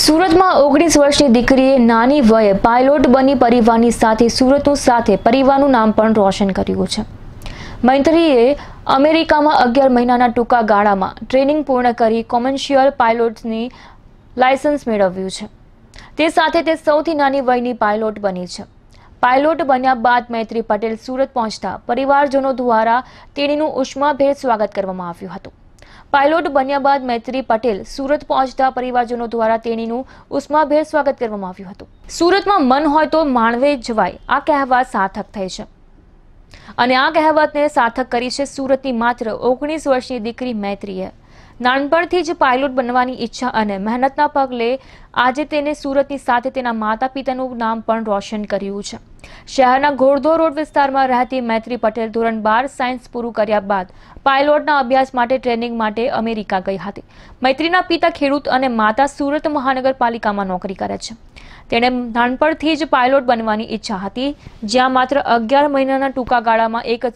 સુરતમાં ઓગણીસ વર્ષની દીકરીએ નાની વયે પાયલોટ બની પરિવારની સાથે સુરતનું સાથે પરિવારનું નામ પણ રોશન કર્યું છે મૈત્રીએ અમેરિકામાં અગિયાર મહિનાના ટૂંકા ગાળામાં ટ્રેનિંગ પૂર્ણ કરી કોમર્શિયલ પાયલોટ્સની લાયસન્સ મેળવ્યું છે તે સાથે તે સૌથી નાની વયની પાયલોટ બની છે પાયલોટ બન્યા બાદ મૈત્રી પટેલ સુરત પહોંચતા પરિવારજનો દ્વારા તેણીનું ઉષ્માભેર સ્વાગત કરવામાં આવ્યું હતું પાયલોટ બન્યા બાદ મૈત્રી પટેલ સુરત પહોંચતા પરિવારજનો દ્વારા તેણીનું ઉષ્માભેર સ્વાગત કરવામાં આવ્યું હતું સુરતમાં મન હોય તો માણવે જવાય આ કહેવત સાર્થક થઈ છે અને આ કહેવતને સાર્થક કરી છે સુરતની માત્ર ઓગણીસ વર્ષની દીકરી મૈત્રીએ નાનપણથી જ પાયલોટ બનવાની ઈચ્છા અને મહેનતના પગલે આજે તેને સુરતની સાથે તેના માતા પિતાનું નામ પણ રોશન કર્યું છે શહેરના ઘોડધો રોડ વિસ્તારમાં રહેતી મૈત્રી પટેલ ધોરણ બાર સાયન્સ પૂરું કર્યા બાદ પાયલોટના અભ્યાસ માટે ટ્રેનિંગ માટે અમેરિકા ગઈ હતી મૈત્રીના પિતા ખેડૂત અને માતા સુરત મહાનગરપાલિકામાં નોકરી કરે છે તેણે નાનપણથી જ પાયલોટ બનવાની ઈચ્છા હતી જ્યાં માત્ર અગિયાર મહિનાના ટૂંકા ગાળામાં એક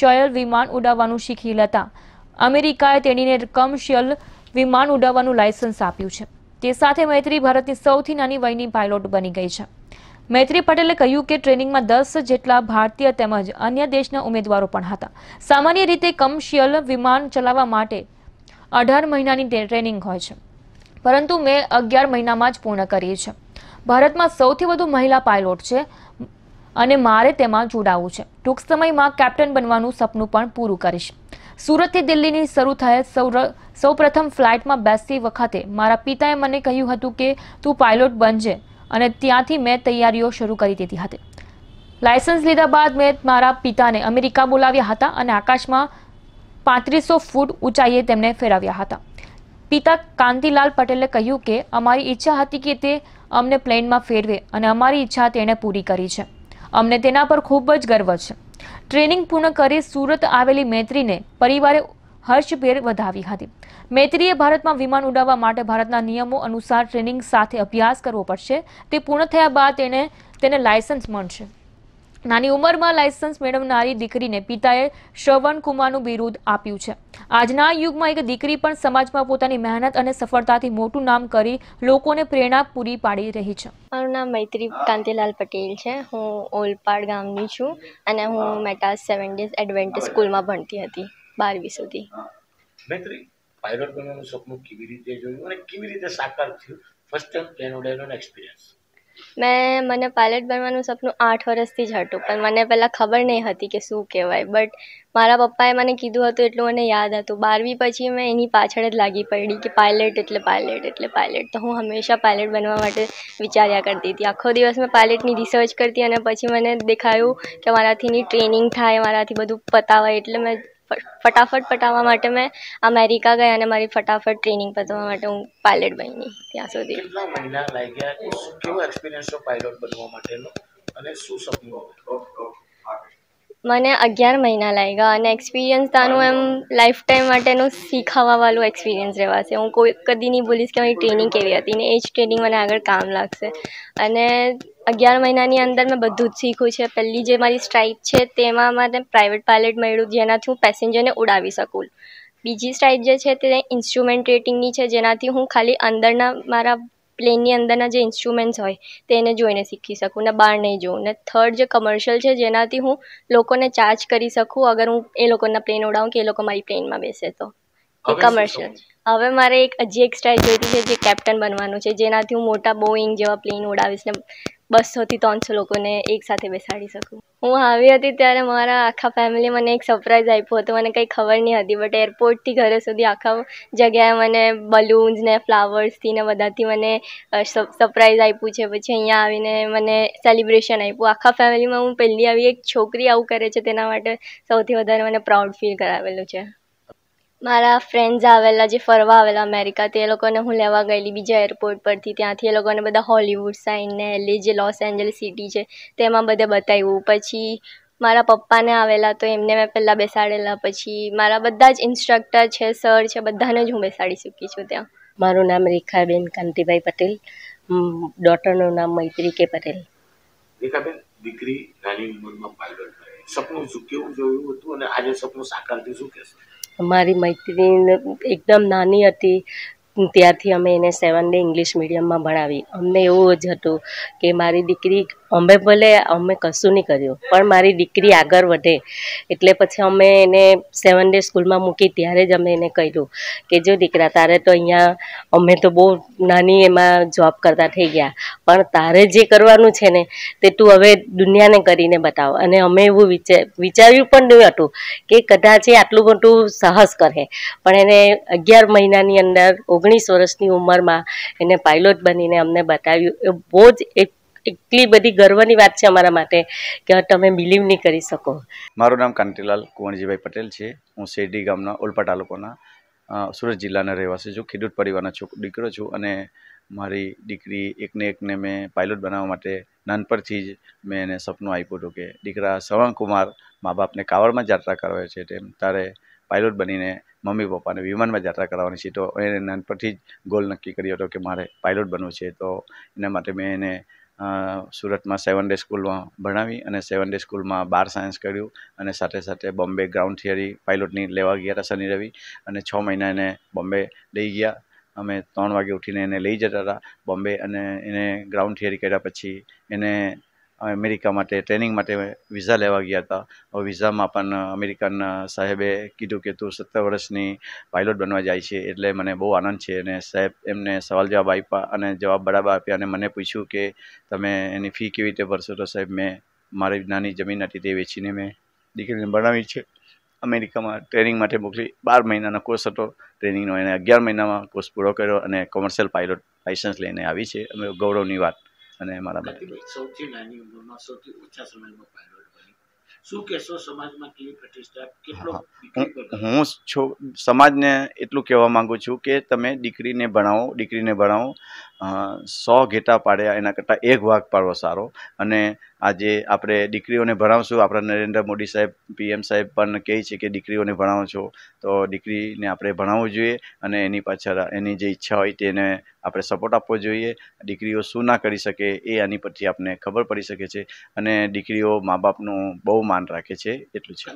શયલ વિમાન ઉડાવવાનું શીખી લેતા અમેરિકાએ તેણીને કમર્શિયલ વિમાન ઉડાવવાનું લાયસન્સ આપ્યું છે તે સાથે મૈત્રી ભારતની સૌથી નાની વયની પાયલોટ બની ગઈ છે મૈત્રી પટેલે કહ્યું કે ટ્રેનિંગમાં દસ જેટલા ભારતીય તેમજ અન્ય દેશના ઉમેદવારો પણ હતા સામાન્ય રીતે કમર્શિયલ વિમાન ચલાવવા માટે અઢાર મહિનાની ટ્રેનિંગ હોય છે પરંતુ મેં અગિયાર મહિનામાં જ પૂર્ણ કરી છે ભારતમાં સૌથી વધુ મહિલા પાયલોટ છે અને મારે તેમાં જોડાવું છે ટૂંક સમયમાં કેપ્ટન બનવાનું સપનું પણ પૂરું કરીશ સુરતથી દિલ્હીની શરૂ થયેલ સૌ સૌપ્રથમ ફ્લાઇટમાં બેસતી વખતે મારા પિતાએ મને કહ્યું હતું કે તું પાયલોટ બનજે અને ત્યાંથી મેં તૈયારીઓ શરૂ કરી દીધી હતી લાયસન્સ લીધા બાદ મેં મારા પિતાને અમેરિકા બોલાવ્યા હતા અને આકાશમાં પાંત્રીસો ફૂટ ઊંચાઈએ તેમને ફેરવ્યા હતા પિતા કાંતિલાલ પટેલે કહ્યું કે અમારી ઈચ્છા હતી કે તે અમને પ્લેનમાં ફેરવે અને અમારી ઈચ્છા તેણે પૂરી કરી છે અમને તેના પર ખૂબ જ ગર્વ છે ટ્રેનિંગ પૂર્ણ કરી સુરત આવેલી મૈત્રીને પરિવારે હર્ષભેર વધાવી હતી મૈત્રીએ ભારતમાં વિમાન ઉડાવવા માટે ભારતના નિયમો અનુસાર ટ્રેનિંગ સાથે અભ્યાસ કરવો પડશે તે પૂર્ણ થયા બાદ તેને તેને લાયસન્સ મળશે નાની ઉંમરમાં લાયસન્સ મેળવનારી દીકરીને પિતાએ શ્રવણ કુમારનું બિરુદ આપ્યું છે આજના યુગમાં એક દીકરી પણ સમાજમાં પોતાની મહેનત અને સફળતાથી મોટું નામ કરી લોકોને પ્રેરણા પૂરી પાડી રહી છે મારું નામ મૈત્રી કાંતિલાલ પટેલ છે હું ઓલપાડ ગામની છું અને હું મેટા સેવન ડેઝ એડવેન્ટેજ સ્કૂલમાં ભણતી હતી બારવી સુધી મૈત્રી પાયલોટ બનવાનું સપનું કેવી રીતે જોયું અને કેવી રીતે સાકાર થયું ફર્સ્ટ ટાઈમ પ્લેન ઉડાડવાનો એક્સપિરિયન્સ મેં મને પાયલટ બનવાનું સપનું આઠ વર્ષથી જ હતું પણ મને પહેલાં ખબર નહીં હતી કે શું કહેવાય બટ મારા પપ્પાએ મને કીધું હતું એટલું મને યાદ હતું બારવી પછી મેં એની પાછળ જ લાગી પડી કે પાયલટ એટલે પાયલટ એટલે પાયલટ તો હું હંમેશા પાયલટ બનવા માટે વિચાર્યા કરતી હતી આખો દિવસ મેં પાયલટની રિસર્ચ કરતી અને પછી મને દેખાયું કે મારાથીની ટ્રેનિંગ થાય મારાથી બધું પતાવાય એટલે મેં ફટાફટ પટાવવા માટે મેં અમેરિકા ગયા અને મારી ફટાફટ ટ્રેનિંગ પતવા માટે હું પાયલટ બની ત્યાં સુધી કેટલા મહિના લાગ્યા કેવો એક્સપિરિયન્સ પાયલટ બનવા માટેનો અને શું સપનું મને અગિયાર મહિના લાગ્યા અને એક્સપિરિયન્સ તાનું એમ લાઈફ ટાઈમ માટેનું શીખવાવાળું એક્સપિરિયન્સ રહેવાશે હું કોઈ કદી નહીં બોલીશ કે મારી ટ્રેનિંગ કેવી હતી ને એ જ ટ્રેનિંગ મને આગળ કામ લાગશે અને અગિયાર મહિનાની અંદર મેં બધું જ શીખ્યું છે પહેલી જે મારી સ્ટ્રાઇક છે તેમાં મને પ્રાઇવેટ પાયલટ મળ્યું જેનાથી હું પેસેન્જરને ઉડાવી શકું બીજી સ્ટ્રાઇક જે છે તે ઇન્સ્ટ્રુમેન્ટ રેટિંગની છે જેનાથી હું ખાલી અંદરના મારા પ્લેનની અંદરના જે ઇન્સ્ટ્રુમેન્ટ્સ હોય તેને જોઈને શીખી શકું ને બહાર નહીં જોઉં ને થર્ડ જે કમર્શિયલ છે જેનાથી હું લોકોને ચાર્જ કરી શકું અગર હું એ લોકોના પ્લેન ઉડાવું કે એ લોકો મારી પ્લેનમાં બેસે તો એ કમર્શિયલ હવે મારે એક હજી એક સ્ટાઇલ છે જે કેપ્ટન બનવાનું છે જેનાથી હું મોટા બોઈંગ જેવા પ્લેન ઉડાવીશ ને બસોથી ત્રણસો લોકોને એકસાથે બેસાડી શકું હું આવી હતી ત્યારે મારા આખા ફેમિલી મને એક સરપ્રાઈઝ આપ્યું હતું મને કંઈ ખબર નહીં હતી બટ એરપોર્ટથી ઘરે સુધી આખા જગ્યાએ મને બલૂન્સ ને ફ્લાવર્સથી ને બધાથી મને સરપ્રાઈઝ આપ્યું છે પછી અહીંયા આવીને મને સેલિબ્રેશન આપ્યું આખા ફેમિલીમાં હું પહેલી આવી એક છોકરી આવું કરે છે તેના માટે સૌથી વધારે મને પ્રાઉડ ફીલ કરાવેલું છે મારા ફ્રેન્ડ્સ આવેલા જે ફરવા આવેલા અમેરિકા તે લોકોને હું લેવા ગયેલી બીજા એરપોર્ટ પરથી ત્યાંથી એ લોકોને બધા હોલિવૂડ સાઇન ને એલએ જે લોસ એન્જલ સિટી છે તેમાં બધે બતાવ્યું પછી મારા પપ્પાને આવેલા તો એમને મેં પહેલાં બેસાડેલા પછી મારા બધા જ ઇન્સ્ટ્રક્ટર છે સર છે બધાને જ હું બેસાડી ચૂકી છું ત્યાં મારું નામ રેખાબેન કાંતિભાઈ પટેલ ડોટરનું નામ મૈત્રી કે પટેલ રેખાબેન દીકરી નાની ઉંમરમાં પાયલોટ સપનું શું કેવું જોયું હતું અને આજે સપનું સાકાર થયું શું કહેશો મારી મૈત્રીણ એકદમ નાની હતી ત્યારથી અમે એને સેવન ડે ઇંગ્લિશ મીડિયમમાં ભણાવી અમને એવું જ હતું કે મારી દીકરી અમે ભલે અમે કશું નહીં કર્યું પણ મારી દીકરી આગળ વધે એટલે પછી અમે એને સેવન ડે સ્કૂલમાં મૂકી ત્યારે જ અમે એને કહ્યું કે જો દીકરા તારે તો અહીંયા અમે તો બહુ નાની એમાં જોબ કરતા થઈ ગયા પણ તારે જે કરવાનું છે ને તે તું હવે દુનિયાને કરીને બતાવ અને અમે એવું વિચાર વિચાર્યું પણ નહીં હતું કે કદાચ એ આટલું મોટું સાહસ કરે પણ એને અગિયાર મહિનાની અંદર ઓગણીસ વર્ષની ઉંમરમાં એને પાયલોટ બનીને અમને બતાવ્યું એ બહુ જ એક એટલી બધી ગર્વની વાત છે અમારા માટે કે તમે બિલીવ નહીં કરી શકો મારું નામ કાંતિલાલ કુંવરજીભાઈ પટેલ છે હું શેરડી ગામના ઓલપા તાલુકાના સુરત જિલ્લાના રહેવાસી છું ખેડૂત પરિવારના છોક દીકરો છું અને મારી દીકરી એકને એકને મેં પાયલોટ બનાવવા માટે નાનપણથી જ મેં એને સપનું આપ્યું હતું કે દીકરા સવણ કુમાર મા બાપને કાવડમાં જાત્રા કરાવે છે તેમ તારે પાયલોટ બનીને મમ્મી પપ્પાને વિમાનમાં યાત્રા કરાવવાની છે તો એને નાનપણથી જ ગોલ નક્કી કર્યો હતો કે મારે પાયલોટ બનવું છે તો એના માટે મેં એને સુરતમાં સેવન ડે સ્કૂલમાં ભણાવી અને સેવન ડે સ્કૂલમાં બાર સાયન્સ કર્યું અને સાથે સાથે બોમ્બે ગ્રાઉન્ડ થિયરી પાયલોટની લેવા ગયા હતા શનિ રવિ અને છ મહિના એને બોમ્બે લઈ ગયા અમે ત્રણ વાગે ઉઠીને એને લઈ જતા હતા બોમ્બે અને એને ગ્રાઉન્ડ થિયરી કર્યા પછી એને અમે અમેરિકા માટે ટ્રેનિંગ માટે વિઝા લેવા ગયા હતા વિઝામાં પણ અમેરિકન સાહેબે કીધું કે તું સત્તર વર્ષની પાઇલોટ બનવા જાય છે એટલે મને બહુ આનંદ છે અને સાહેબ એમને સવાલ જવાબ આપ્યા અને જવાબ બરાબર આપ્યા અને મને પૂછ્યું કે તમે એની ફી કેવી રીતે ભરશો તો સાહેબ મેં મારી નાની જમીન હતી તે વેચીને મેં દીકરીને બનાવી છે અમેરિકામાં ટ્રેનિંગ માટે મોકલી બાર મહિનાનો કોર્સ હતો ટ્રેનિંગનો એને અગિયાર મહિનામાં કોર્સ પૂરો કર્યો અને કોમર્શિયલ પાયલોટ લાઇસન્સ લઈને આવી છે અમે ગૌરવની વાત અને મારા માટે સૌથી નાની ઉંમરમાં સૌથી ઓછા સમયમાં પાયલોટ હું છો સમાજને એટલું કહેવા માંગુ છું કે તમે દીકરીને ભણાવો દીકરીને ભણાવો સો ઘેટા પાડ્યા એના કરતાં એક વાઘ પાડવો સારો અને આજે આપણે દીકરીઓને ભણાવશું આપણા નરેન્દ્ર મોદી સાહેબ પીએમ સાહેબ પણ કહે છે કે દીકરીઓને ભણાવો છો તો દીકરીને આપણે ભણાવવું જોઈએ અને એની પાછળ એની જે ઈચ્છા હોય તેને આપણે સપોર્ટ આપવો જોઈએ દીકરીઓ શું ના કરી શકે એ આની પરથી આપણને ખબર પડી શકે છે અને દીકરીઓ મા બાપનું બહુ માન રાખે છે એટલું છે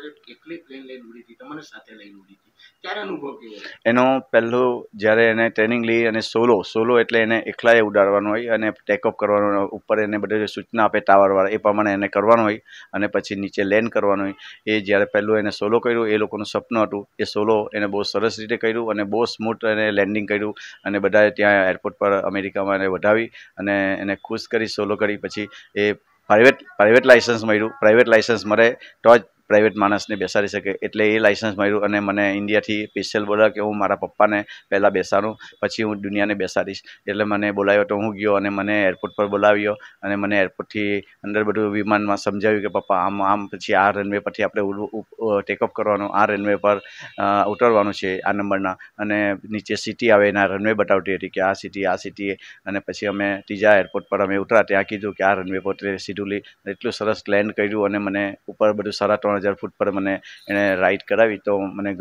ત્યારે કેટલી પ્લેન લઈને ઉડી હતી તમારે સાથે લઈને ઉડી હતી ત્યારે અનુભવ કેવો એનો પહેલો જ્યારે એને ટ્રેનિંગ લઈ અને સોલો સોલો એટલે એને એકલાએ ઉડાડવાનું હોય અને ટેકઅપ કરવાનું ઉપર એને બધે સૂચના આપે ટાવરવાળા એ પ્રમાણે એને કરવાનું હોય અને પછી નીચે લેન્ડ કરવાનું હોય એ જ્યારે પહેલું એને સોલો કર્યું એ લોકોનું સપનું હતું એ સોલો એને બહુ સરસ રીતે કર્યું અને બહુ સ્મૂથ એને લેન્ડિંગ કર્યું અને બધાએ ત્યાં એરપોર્ટ પર અમેરિકામાં એને વધાવી અને એને ખુશ કરી સોલો કરી પછી એ પ્રાઇવેટ પ્રાઇવેટ લાઇસન્સ મળ્યું પ્રાઇવેટ લાઇસન્સ મળે તો જ પ્રાઇવેટ માણસને બેસાડી શકે એટલે એ લાઇસન્સ મળ્યું અને મને ઇન્ડિયાથી સ્પેશિયલ બોલાવ્યો કે હું મારા પપ્પાને પહેલાં બેસાડું પછી હું દુનિયાને બેસાડીશ એટલે મને બોલાવ્યો તો હું ગયો અને મને એરપોર્ટ પર બોલાવ્યો અને મને એરપોર્ટથી અંદર બધું વિમાનમાં સમજાવ્યું કે પપ્પા આમ આમ પછી આ રનવે પરથી આપણે ટેકઅપ કરવાનું આ રનવે પર ઉતરવાનું છે આ નંબરના અને નીચે સિટી આવે એના રનવે બતાવતી હતી કે આ સિટી આ સિટી અને પછી અમે ત્રીજા એરપોર્ટ પર અમે ઉતરા ત્યાં કીધું કે આ રનવે પર સીધું એટલું સરસ લેન્ડ કર્યું અને મને ઉપર બધું સારા ત્રણ હજાર ફૂટ પર મને એણે રાઈડ કરાવી તો મને